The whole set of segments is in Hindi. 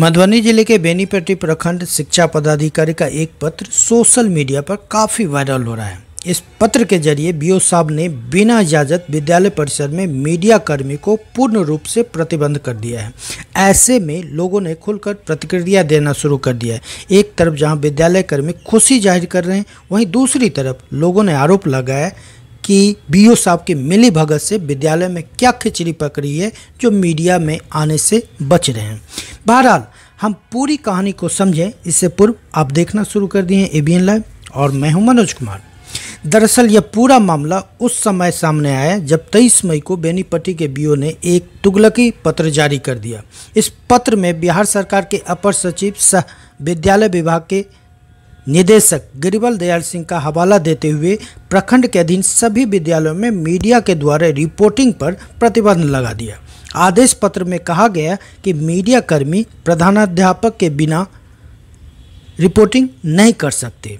मधुबनी जिले के बेनीपट्टी प्रखंड शिक्षा पदाधिकारी का एक पत्र सोशल मीडिया पर काफ़ी वायरल हो रहा है इस पत्र के जरिए बीओ साहब ने बिना इजाजत विद्यालय परिसर में मीडिया कर्मी को पूर्ण रूप से प्रतिबंध कर दिया है ऐसे में लोगों ने खुलकर प्रतिक्रिया देना शुरू कर दिया है एक तरफ जहां विद्यालय कर्मी खुशी जाहिर कर रहे हैं वहीं दूसरी तरफ लोगों ने आरोप लगाया कि बीओ साहब की मिली भगत से विद्यालय में क्या खिचड़ी पकड़ी है जो मीडिया में आने से बच रहे हैं बहरहाल हम पूरी कहानी को समझें इससे पूर्व आप देखना शुरू कर दिए ए बी एन लाइव और मैं हूं मनोज कुमार दरअसल यह पूरा मामला उस समय सामने आया जब 23 मई को बेनीपट्टी के बीओ ने एक तुगलकी पत्र जारी कर दिया इस पत्र में बिहार सरकार के अपर सचिव सह विद्यालय विभाग के निदेशक गिरिवल दयाल सिंह का हवाला देते हुए प्रखंड के अधीन सभी विद्यालयों में मीडिया के द्वारा रिपोर्टिंग पर प्रतिबंध लगा दिया आदेश पत्र में कहा गया कि मीडिया कर्मी प्रधानाध्यापक के बिना रिपोर्टिंग नहीं कर सकते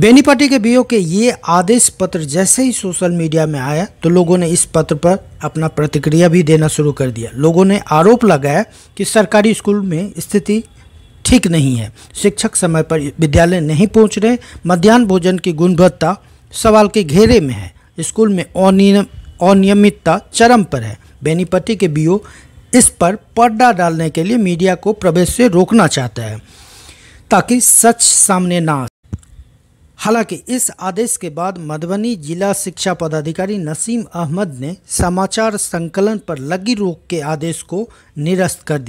बेनीपाटी के बीओ के ये आदेश पत्र जैसे ही सोशल मीडिया में आया तो लोगों ने इस पत्र पर अपना प्रतिक्रिया भी देना शुरू कर दिया लोगों ने आरोप लगाया कि सरकारी स्कूल में स्थिति ठीक नहीं है शिक्षक समय पर विद्यालय नहीं पहुंच रहे मध्यान्ह भोजन की गुणवत्ता सवाल के घेरे में है स्कूल में अनियमितता चरम पर है बेनीपति के बीओ इस पर पर्दा डालने के लिए मीडिया को प्रवेश से रोकना चाहता है ताकि सच सामने ना हालांकि इस आदेश के बाद मधुबनी जिला शिक्षा पदाधिकारी नसीम अहमद ने समाचार संकलन पर लगी रोक के आदेश को निरस्त कर दिया